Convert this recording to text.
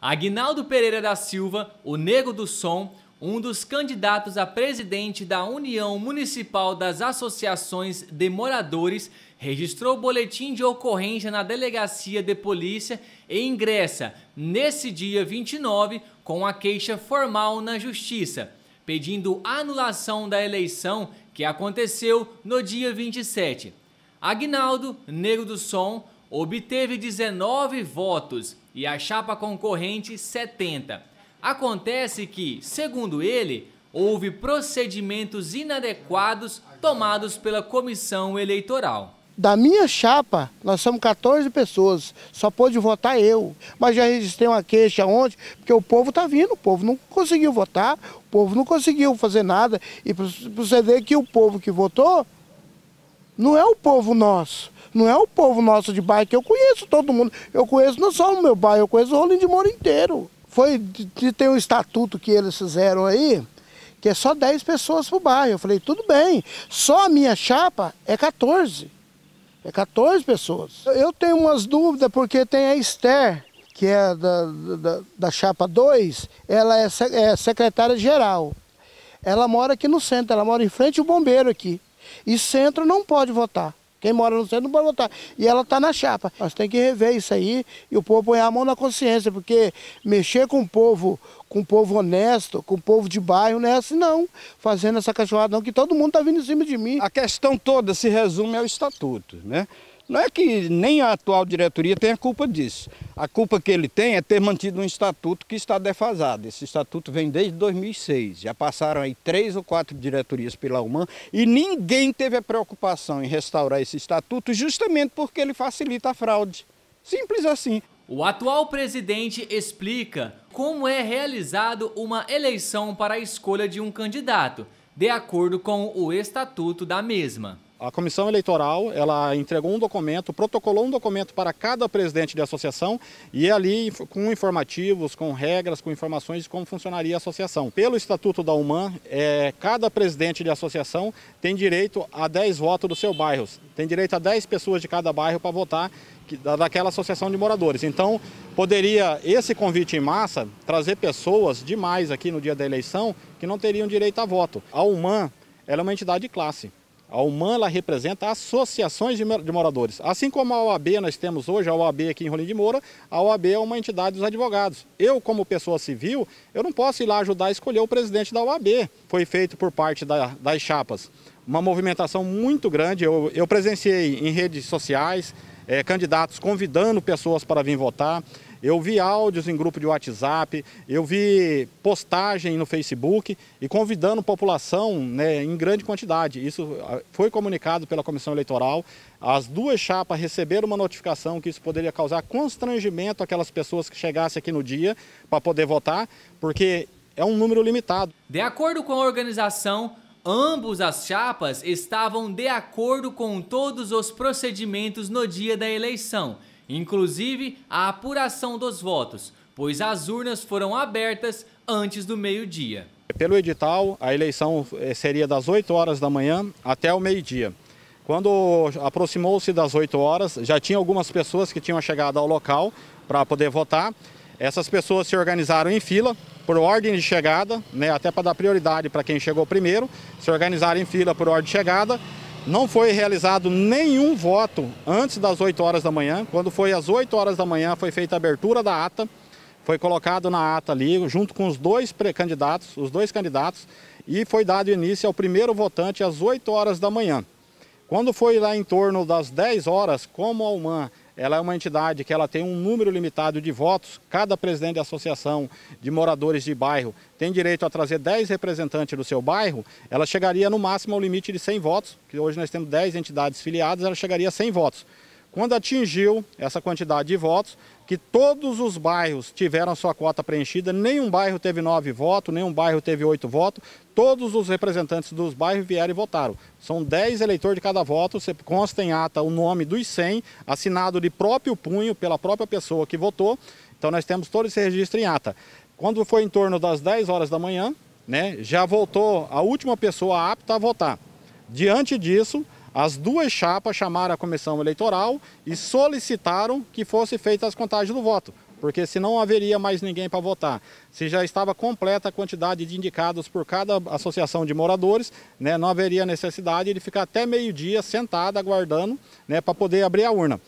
Agnaldo Pereira da Silva, o Nego do Som, um dos candidatos a presidente da União Municipal das Associações de Moradores, registrou boletim de ocorrência na Delegacia de Polícia e ingressa nesse dia 29 com a queixa formal na Justiça, pedindo anulação da eleição que aconteceu no dia 27. Agnaldo, Negro do Som, obteve 19 votos e a chapa concorrente 70. Acontece que, segundo ele, houve procedimentos inadequados tomados pela comissão eleitoral. Da minha chapa, nós somos 14 pessoas, só pôde votar eu. Mas já registrei uma queixa ontem, porque o povo está vindo, o povo não conseguiu votar, o povo não conseguiu fazer nada. E proceder que o povo que votou não é o povo nosso. Não é o povo nosso de bairro que eu conheço todo mundo. Eu conheço não só o meu bairro, eu conheço o Rolim de Moura inteiro. Foi de ter um estatuto que eles fizeram aí, que é só 10 pessoas pro bairro. Eu falei, tudo bem, só a minha chapa é 14. É 14 pessoas. Eu tenho umas dúvidas porque tem a Esther, que é da, da, da chapa 2, ela é, é secretária-geral. Ela mora aqui no centro, ela mora em frente ao bombeiro aqui. E centro não pode votar. Quem mora no centro não pode votar. E ela está na chapa. Nós temos que rever isso aí e o povo põe a mão na consciência, porque mexer com o povo, com o povo honesto, com o povo de bairro, não é assim não, fazendo essa cachorrada não, que todo mundo está vindo em cima de mim. A questão toda se resume ao estatuto, né? Não é que nem a atual diretoria tenha culpa disso. A culpa que ele tem é ter mantido um estatuto que está defasado. Esse estatuto vem desde 2006. Já passaram aí três ou quatro diretorias pela UMAN e ninguém teve a preocupação em restaurar esse estatuto justamente porque ele facilita a fraude. Simples assim. O atual presidente explica como é realizado uma eleição para a escolha de um candidato, de acordo com o estatuto da mesma. A comissão eleitoral ela entregou um documento, protocolou um documento para cada presidente de associação e é ali com informativos, com regras, com informações de como funcionaria a associação. Pelo estatuto da UMAN, é, cada presidente de associação tem direito a 10 votos do seu bairro, tem direito a 10 pessoas de cada bairro para votar daquela associação de moradores. Então, poderia esse convite em massa trazer pessoas demais aqui no dia da eleição que não teriam direito a voto. A UMAN ela é uma entidade de classe. A UMAN ela representa associações de moradores. Assim como a OAB nós temos hoje, a OAB aqui em Rolim de Moura, a OAB é uma entidade dos advogados. Eu, como pessoa civil, eu não posso ir lá ajudar a escolher o presidente da OAB. Foi feito por parte da, das chapas. Uma movimentação muito grande. Eu, eu presenciei em redes sociais é, candidatos convidando pessoas para vir votar eu vi áudios em grupo de WhatsApp, eu vi postagem no Facebook e convidando população né, em grande quantidade. Isso ah, foi comunicado pela comissão eleitoral. As duas chapas receberam uma notificação que isso poderia causar constrangimento àquelas pessoas que chegassem aqui no dia para poder votar, porque é um número limitado. De acordo com a organização, ambos as chapas estavam de acordo com todos os procedimentos no dia da eleição inclusive a apuração dos votos, pois as urnas foram abertas antes do meio-dia. Pelo edital, a eleição eh, seria das 8 horas da manhã até o meio-dia. Quando aproximou-se das 8 horas, já tinha algumas pessoas que tinham chegado ao local para poder votar. Essas pessoas se organizaram em fila, por ordem de chegada, né, até para dar prioridade para quem chegou primeiro, se organizaram em fila por ordem de chegada não foi realizado nenhum voto antes das 8 horas da manhã. Quando foi às 8 horas da manhã, foi feita a abertura da ata. Foi colocado na ata ali, junto com os dois pré-candidatos, os dois candidatos, e foi dado início ao primeiro votante às 8 horas da manhã. Quando foi lá em torno das 10 horas, como a UMAN ela é uma entidade que ela tem um número limitado de votos. Cada presidente de associação de moradores de bairro tem direito a trazer 10 representantes do seu bairro, ela chegaria no máximo ao limite de 100 votos, que hoje nós temos 10 entidades filiadas, ela chegaria a 100 votos. Quando atingiu essa quantidade de votos, que todos os bairros tiveram sua cota preenchida, nenhum bairro teve nove votos, nenhum bairro teve oito votos, todos os representantes dos bairros vieram e votaram. São dez eleitores de cada voto, você consta em ata o nome dos 100, assinado de próprio punho pela própria pessoa que votou, então nós temos todo esse registro em ata. Quando foi em torno das 10 horas da manhã, né, já voltou a última pessoa apta a votar. Diante disso, as duas chapas chamaram a comissão eleitoral e solicitaram que fosse feita as contagens do voto, porque senão haveria mais ninguém para votar. Se já estava completa a quantidade de indicados por cada associação de moradores, né, não haveria necessidade de ficar até meio-dia sentado aguardando né, para poder abrir a urna.